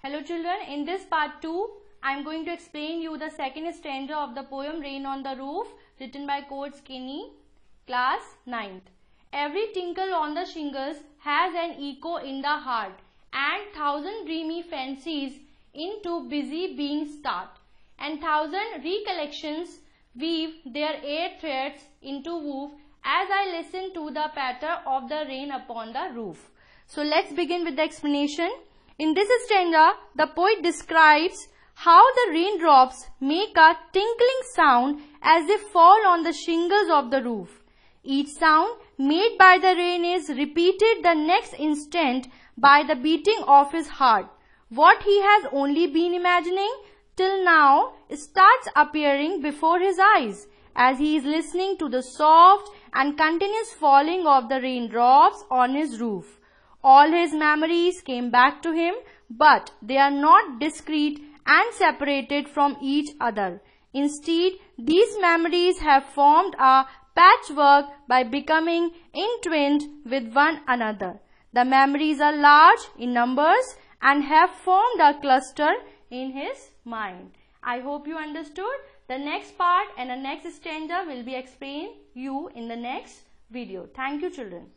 Hello children, in this part 2, I am going to explain you the second stanza of the poem Rain on the Roof written by Coates Skinny, class 9th. Every tinkle on the shingles has an echo in the heart and thousand dreamy fancies into busy being start and thousand recollections weave their air threads into woof as I listen to the patter of the rain upon the roof. So let's begin with the explanation. In this stanza, the poet describes how the raindrops make a tinkling sound as they fall on the shingles of the roof. Each sound made by the rain is repeated the next instant by the beating of his heart. What he has only been imagining till now starts appearing before his eyes as he is listening to the soft and continuous falling of the raindrops on his roof. All his memories came back to him, but they are not discrete and separated from each other. Instead, these memories have formed a patchwork by becoming entwined with one another. The memories are large in numbers and have formed a cluster in his mind. I hope you understood. The next part and the next stanza will be explained you in the next video. Thank you children.